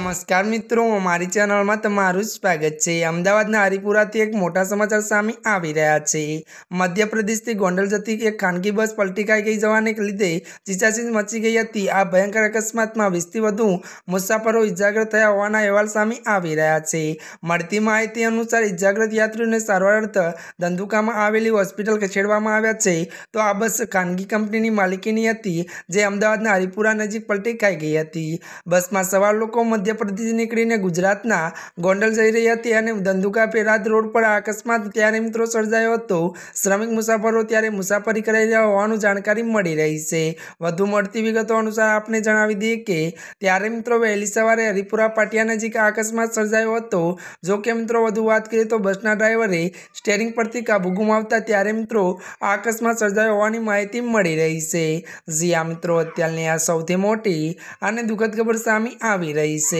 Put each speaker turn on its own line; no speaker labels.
નમસ્કાર મિત્રો મારી ચેનલમાં તમારું સ્વાગત છે અમદાવાદના હરિપુરાથી એક મોટા સમાચાર સામે આવી રહ્યા છે મધ્યપ્રદેશથી ગોંડલ જતી એક ખાનગી બસ પલટી ખાઈ ગઈ જવાને લીધે ચીચાચીચ મચી ગઈ હતી આ ભયંકર અકસ્માતમાં વીસથી વધુ મુસાફરો ઇજાગ્રસ્ત થયા હોવાના અહેવાલ સામે આવી રહ્યા છે મળતી માહિતી અનુસાર ઇજાગ્રસ્ત યાત્રીઓને સારવાર અર્થે ધંધુકામાં આવેલી હોસ્પિટલ ખસેડવામાં આવ્યા છે તો આ બસ ખાનગી કંપનીની માલિકીની હતી જે અમદાવાદના હરિપુરા નજીક પલટી ખાઈ ગઈ હતી બસમાં સવાર લોકો મધ્ય મધ્યપ્રદેશ નીકળીને ગુજરાતના ગોંડલ જઈ રહી હતી અને ધંધુકા પેરાદ રોડ પર અકસ્માત ત્યારે મિત્રો સર્જાયો હતો શ્રમિક મુસાફરો ત્યારે મુસાફરી કરાઈ રહ્યા હોવાનું જાણકારી મળી રહી છે વધુ મળતી વિગતો અનુસાર આપને જણાવી દઈએ કે ત્યારે મિત્રો વહેલી સવારે હરિપુરા પાટિયા નજીક અકસ્માત સર્જાયો હતો જો કે મિત્રો વધુ વાત કરીએ તો બસના ડ્રાઈવરે સ્ટેરિંગ પરથી કાબુ ગુમાવતા ત્યારે મિત્રો આ અકસ્માત સર્જાયો હોવાની માહિતી મળી રહી છે જી આ મિત્રો અત્યારની આ સૌથી મોટી અને દુઃખદ ખબર સામે આવી રહી છે